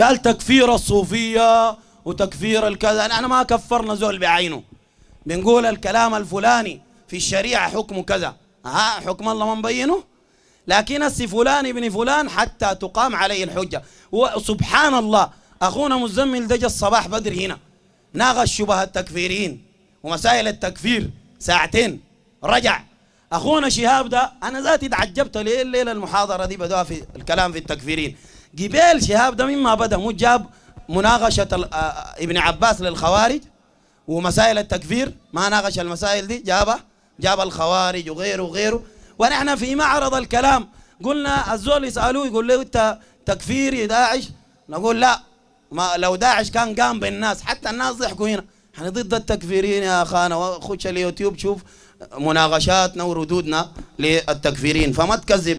قال تكفير الصوفية وتكفير الكذا نحن يعني ما كفرنا زول بعينه بنقول الكلام الفلاني في الشريعة حكمه كذا ها حكم الله ما مبينه لكن السي فلان ابن فلان حتى تقام عليه الحجة وسبحان الله أخونا مزمل دج الصباح بدر هنا ناقش شبه التكفيرين ومسائل التكفير ساعتين رجع أخونا شهاب ده أنا ذاتي تعجبت ليه الليلة المحاضرة دي بدوها في الكلام في التكفيرين جبال شهاب ده مما بدا مو جاب مناقشه ابن عباس للخوارج ومسائل التكفير ما ناقش المسائل دي جابها جاب الخوارج وغيره وغيره ونحن في معرض الكلام قلنا الزول يسالوه يقول له انت تكفيري داعش نقول لا ما لو داعش كان قام بالناس حتى الناس ضحكوا هنا احنا ضد التكفيرين يا اخانا خش اليوتيوب شوف مناقشاتنا وردودنا للتكفيرين فما تكذب